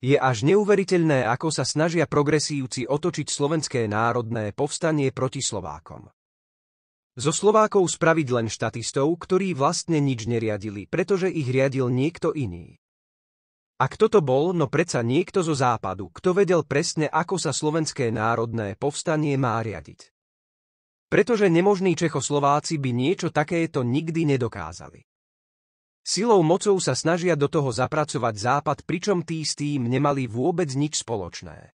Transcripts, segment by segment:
Je až neuveriteľné, ako sa snažia progresívci otočiť slovenské národné povstanie proti Slovákom. Zo Slovákov spraviť len štatistov, ktorí vlastne nič neriadili, pretože ich riadil niekto iný. A kto to bol, no preca niekto zo západu, kto vedel presne, ako sa slovenské národné povstanie má riadiť. Pretože nemožní Čechoslováci by niečo takéto nikdy nedokázali. Silou mocou sa snažia do toho zapracovať Západ, pričom tí s tým nemali vôbec nič spoločné.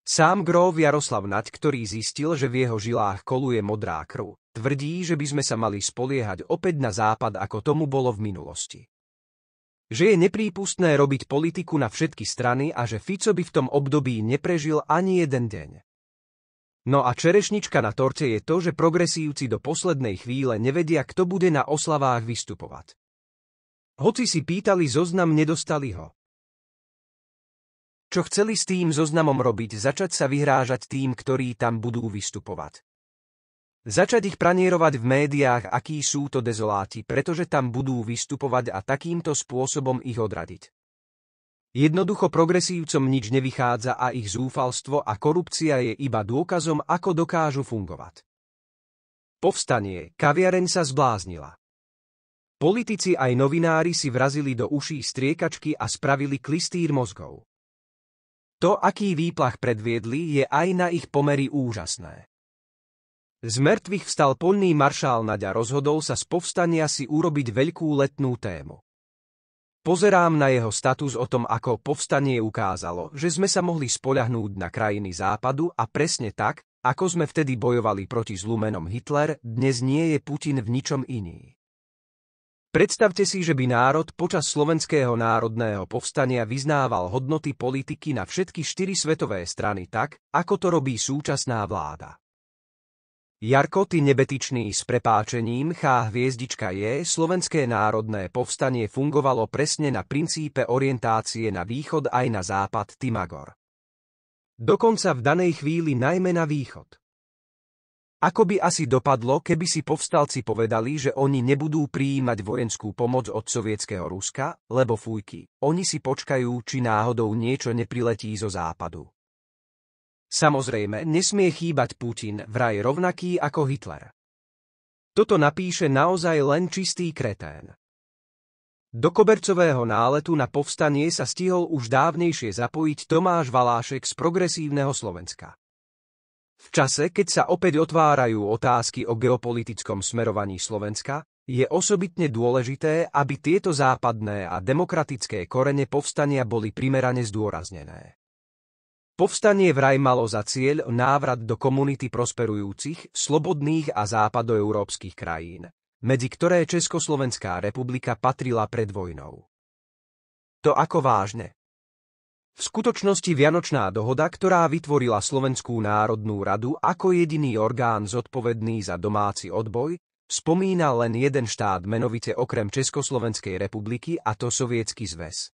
Sám Grov Jaroslav Nať, ktorý zistil, že v jeho žilách koluje modrá krv, tvrdí, že by sme sa mali spoliehať opäť na západ, ako tomu bolo v minulosti. Že je neprípustné robiť politiku na všetky strany a že Fico by v tom období neprežil ani jeden deň. No a čerešnička na torte je to, že progresívci do poslednej chvíle nevedia, kto bude na oslavách vystupovať. Hoci si pýtali zoznam, nedostali ho. Čo chceli s tým zoznamom robiť, začať sa vyhrážať tým, ktorí tam budú vystupovať. Začať ich pranierovať v médiách, akí sú to dezoláti, pretože tam budú vystupovať a takýmto spôsobom ich odradiť. Jednoducho progresívcom nič nevychádza a ich zúfalstvo a korupcia je iba dôkazom, ako dokážu fungovať. Povstanie, kaviareň sa zbláznila. Politici aj novinári si vrazili do uší striekačky a spravili klistýr mozgov. To, aký výplach predviedli, je aj na ich pomery úžasné. Z mŕtvych vstal poľný maršál Naďa rozhodol sa z povstania si urobiť veľkú letnú tému. Pozerám na jeho status o tom, ako povstanie ukázalo, že sme sa mohli spoľahnúť na krajiny západu a presne tak, ako sme vtedy bojovali proti zlumenom Hitler, dnes nie je Putin v ničom iný. Predstavte si, že by národ počas slovenského národného povstania vyznával hodnoty politiky na všetky štyri svetové strany tak, ako to robí súčasná vláda. Jarko, ty nebetičný s prepáčením, chá hviezdička je, slovenské národné povstanie fungovalo presne na princípe orientácie na východ aj na západ Timagor. Dokonca v danej chvíli najmä na východ. Ako by asi dopadlo, keby si povstalci povedali, že oni nebudú prijímať vojenskú pomoc od sovietského Ruska, lebo fújky, oni si počkajú, či náhodou niečo nepriletí zo západu. Samozrejme, nesmie chýbať Putin, vraj rovnaký ako Hitler. Toto napíše naozaj len čistý kretén. Do kobercového náletu na povstanie sa stihol už dávnejšie zapojiť Tomáš Valášek z progresívneho Slovenska. V čase, keď sa opäť otvárajú otázky o geopolitickom smerovaní Slovenska, je osobitne dôležité, aby tieto západné a demokratické korene povstania boli primerane zdôraznené. Povstanie vraj malo za cieľ návrat do komunity prosperujúcich, slobodných a západoeurópskych krajín, medzi ktoré Československá republika patrila pred vojnou. To ako vážne, v skutočnosti Vianočná dohoda, ktorá vytvorila Slovenskú národnú radu ako jediný orgán zodpovedný za domáci odboj, spomína len jeden štát menovite okrem Československej republiky a to Sovietský zväz.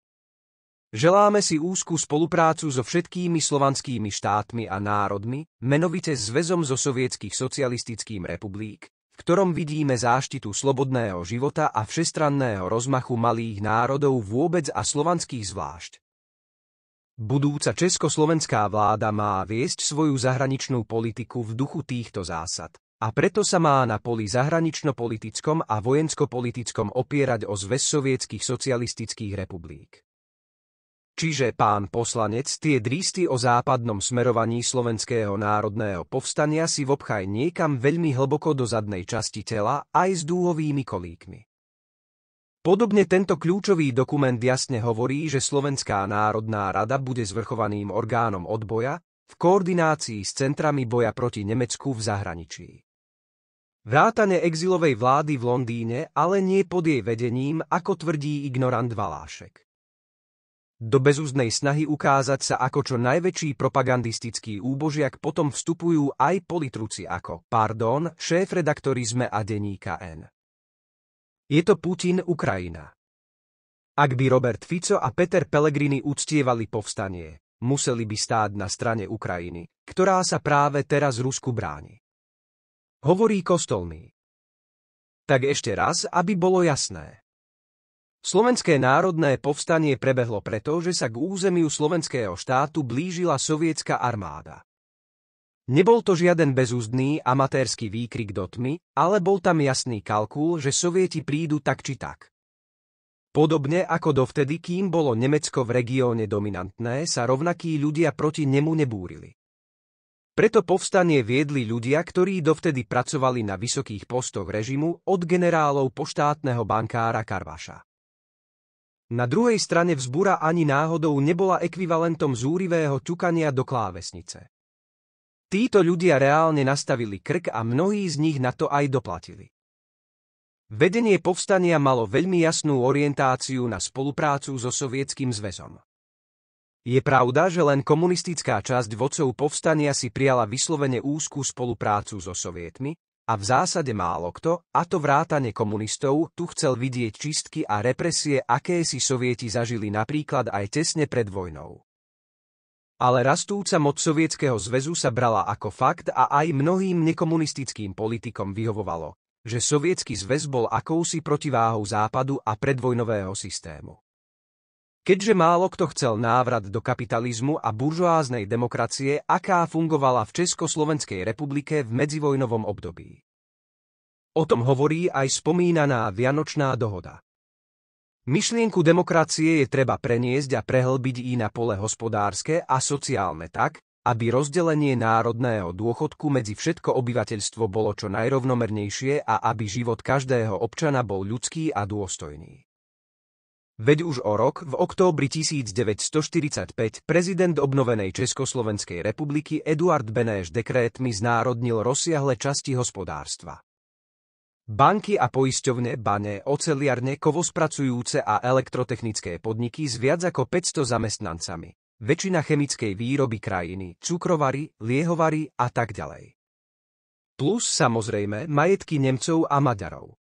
Želáme si úzkú spoluprácu so všetkými slovanskými štátmi a národmi, menovite zväzom zo sovietských socialistickým republik, v ktorom vidíme záštitu slobodného života a všestranného rozmachu malých národov vôbec a slovanských zvlášť. Budúca československá vláda má viesť svoju zahraničnú politiku v duchu týchto zásad. A preto sa má na poli zahranično-politickom a vojensko-politickom opierať o zväz sovietských socialistických republik. Čiže pán poslanec tie drísty o západnom smerovaní slovenského národného povstania si vobchaj niekam veľmi hlboko do zadnej časti tela aj s dúhovými kolíkmi. Podobne tento kľúčový dokument jasne hovorí, že Slovenská národná rada bude zvrchovaným orgánom odboja v koordinácii s centrami boja proti Nemecku v zahraničí. Vrátane exilovej vlády v Londýne, ale nie pod jej vedením, ako tvrdí ignorant Valášek. Do bezúznej snahy ukázať sa ako čo najväčší propagandistický úbožiak potom vstupujú aj politruci ako, pardon, šéf redaktorizme a denníka N. Je to Putin Ukrajina. Ak by Robert Fico a Peter Pellegrini uctievali povstanie, museli by stáť na strane Ukrajiny, ktorá sa práve teraz Rusku bráni. Hovorí kostolný. Tak ešte raz, aby bolo jasné. Slovenské národné povstanie prebehlo preto, že sa k územiu slovenského štátu blížila sovietská armáda. Nebol to žiaden bezúzdný amatérsky výkrik do tmy, ale bol tam jasný kalkul, že sovieti prídu tak či tak. Podobne ako dovtedy, kým bolo Nemecko v regióne dominantné, sa rovnakí ľudia proti nemu nebúrili. Preto povstanie viedli ľudia, ktorí dovtedy pracovali na vysokých postoch režimu od generálov poštátneho bankára Karvaša. Na druhej strane vzbura ani náhodou nebola ekvivalentom zúrivého ťukania do klávesnice. Títo ľudia reálne nastavili krk a mnohí z nich na to aj doplatili. Vedenie povstania malo veľmi jasnú orientáciu na spoluprácu so Sovietským zväzom. Je pravda, že len komunistická časť vodcov povstania si prijala vyslovene úzkú spoluprácu so sovietmi, a v zásade málo kto, a to vrátane komunistov, tu chcel vidieť čistky a represie, aké si sovieti zažili napríklad aj tesne pred vojnou ale rastúca moc Sovietskeho zväzu sa brala ako fakt a aj mnohým nekomunistickým politikom vyhovovalo, že Sovietský zväz bol akousi protiváhou západu a predvojnového systému. Keďže málo kto chcel návrat do kapitalizmu a buržoáznej demokracie, aká fungovala v Československej republike v medzivojnovom období. O tom hovorí aj spomínaná Vianočná dohoda. Myšlienku demokracie je treba preniesť a prehlbiť i na pole hospodárske a sociálne tak, aby rozdelenie národného dôchodku medzi všetko obyvateľstvo bolo čo najrovnomernejšie a aby život každého občana bol ľudský a dôstojný. Veď už o rok, v októbri 1945, prezident obnovenej Československej republiky Eduard Benéš dekrétmi znárodnil rozsiahle časti hospodárstva. Banky a poisťovne, bane, oceliarne, kovospracujúce a elektrotechnické podniky s viac ako 500 zamestnancami. Väčšina chemickej výroby krajiny, cukrovary, liehovary a tak ďalej. Plus samozrejme majetky Nemcov a Maďarov.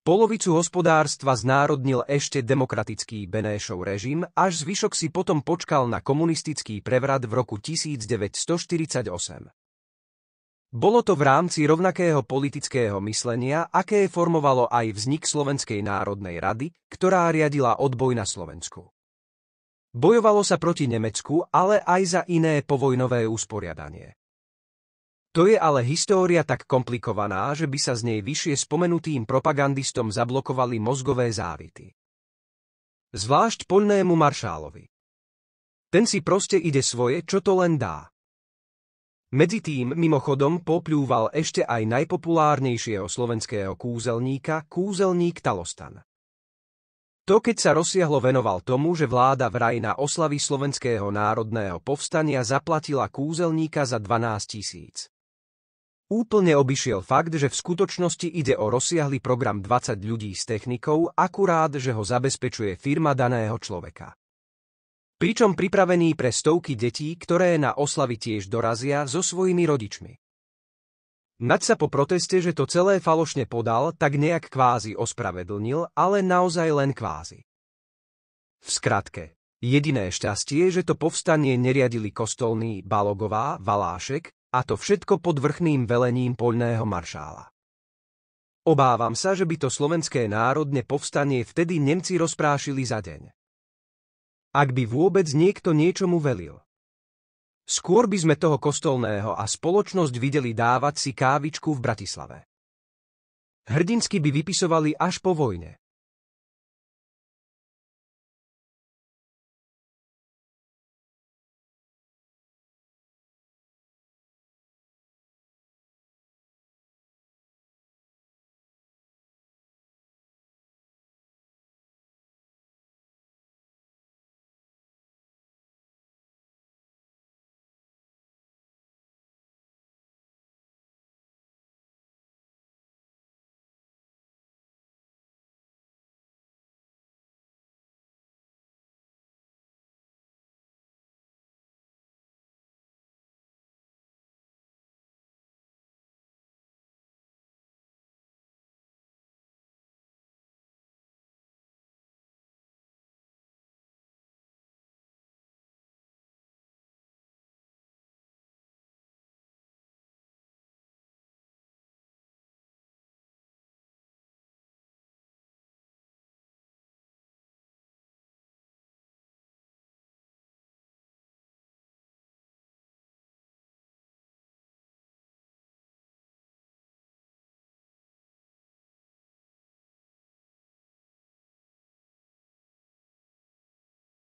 Polovicu hospodárstva znárodnil ešte demokratický Benéšov režim, až zvyšok si potom počkal na komunistický prevrat v roku 1948. Bolo to v rámci rovnakého politického myslenia, aké formovalo aj vznik Slovenskej národnej rady, ktorá riadila odboj na Slovensku. Bojovalo sa proti Nemecku, ale aj za iné povojnové usporiadanie. To je ale história tak komplikovaná, že by sa z nej vyššie spomenutým propagandistom zablokovali mozgové závity. Zvlášť poľnému maršálovi. Ten si proste ide svoje, čo to len dá. Medzi tým mimochodom popľúval ešte aj najpopulárnejšieho slovenského kúzelníka, kúzelník Talostan. To, keď sa rozsiahlo venoval tomu, že vláda vraj na oslavy slovenského národného povstania zaplatila kúzelníka za 12 tisíc. Úplne obišiel fakt, že v skutočnosti ide o rozsiahly program 20 ľudí s technikou, akurát, že ho zabezpečuje firma daného človeka pričom pripravený pre stovky detí, ktoré na oslavy tiež dorazia so svojimi rodičmi. Nať sa po proteste, že to celé falošne podal, tak nejak kvázi ospravedlnil, ale naozaj len kvázi. V skratke, jediné šťastie, že to povstanie neriadili kostolní Balogová, Valášek, a to všetko pod vrchným velením poľného maršála. Obávam sa, že by to slovenské národne povstanie vtedy Nemci rozprášili za deň ak by vôbec niekto niečomu velil. Skôr by sme toho kostolného a spoločnosť videli dávať si kávičku v Bratislave. Hrdinsky by vypisovali až po vojne.